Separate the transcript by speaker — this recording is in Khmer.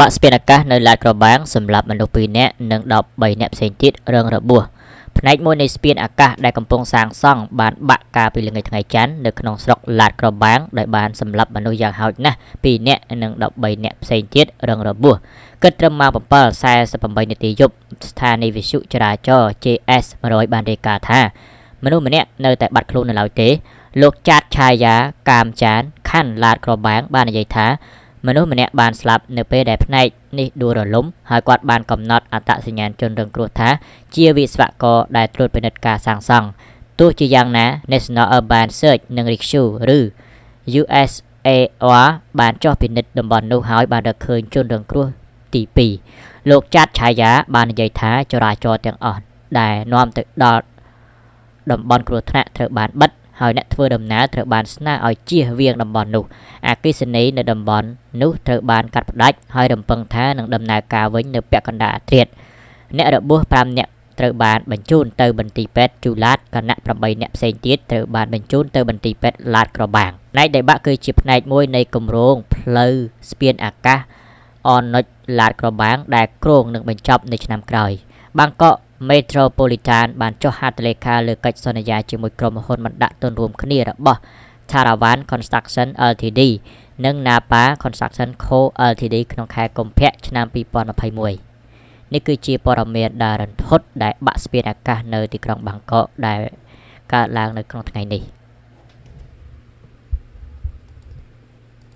Speaker 1: បាក់ស្ពានអាកាសនៅឡាតក្របាំងសម្រាប់មនុស្ស2នាក់និង13នាក់ផ្សេងទៀតរងរបួសផ្នែកមួយនៃស្ពានអាកាសដែលកំពុងសាងសង់បានបាក់កាលពីល្ងាចថ្ងៃច័ន្ទនៅក្នុងស្រុកឡាតក្របាំងដែលបានសម្លាប់មនុស្សយ៉ាងហោចណាស់2នាក់និង13នាក់ផ្សេងទៀតរងរបួសគិតត្រឹមម៉ោង7:48នាទីយប់ស្ថានីយវិទ្យុចរាចរណ៍ JS 100បានរាយការណ៍ថាមនុស្សម្នាក់នៅតែបាត់ខ្លួននៅឡើយទេលោកចាតឆាយាកាមចានខណ្ឌឡាតក្របាំងបាននិយាយថាមនុស្សម្នាក់បានស្លាប់នៅពេលដែលផ្នែកនេះដួលរលំហើយគាត់បានកំណត់អត្តសញ្ញាណជនរងគ្រោះថា ជាវិស្វករដែលត្រួតពិនិត្យការសាងសង់ទោះជាយ៉ាងណា National Urban Search និង Rescue ឬ USAR បានចុះពិនិត្យតំបន់នោះហើយបានរកឃើញជនរងគ្រោះទី2លោកចាត់ឆាយាបាននិយាយថាចរាចរណ៍ទាំងអស់ដែលនាំទៅដល់តំបន់គ្រោះថ្នាក់ត្រូវបានបិទហើយអ្នកធ្វើដំណើរត្រូវបានស្នើឲ្យជៀសវាងតំបន់នោះអគិសនីនៅតំបន់នោះត្រូវបាន កាត់ផ្តាច់ហើយរំពឹងថានឹងដំណើរការវិញ នៅពាក់កណ្ដាលអាធ្រាត្រអ្នក របួស5នាក់ត្រូវបានបញ្ជូនទៅបន្ទីពេទ្យជូឡាតគណៈ8អ្នកផ្សេងទៀតត្រូវបានបញ្ជូនទៅបន្ទីពេទ្យឡាតក្របាំងផ្នែកដែលបាក់គឺជាផ្នែកមួយនៃគម្រោងផ្លូវស្ពានអាកាសអនុជឡាតក្របាំងដែលគ្រោងនឹងបញ្ចប់នៅឆ្នាំក្រោយបាងកក Metropolitan បានចុះហត្ថលេខាលើកិច្ចសន្យាជាមួយក្រុមហ៊ុនបណ្ដាក់ទុនរួមគ្នារបស់ Taravan Construction Ltd និង Napa Construction Co Ltd ក្នុងខែកុម្ភៈឆ្នាំ2021នេះគឺជាព័ត៌មានដែលរន្ធត់ដែលបាក់ស្ពានអាកាសនៅទីក្រុងបាងកកដែលកើតឡើងនៅក្នុងថ្ងៃនេះ។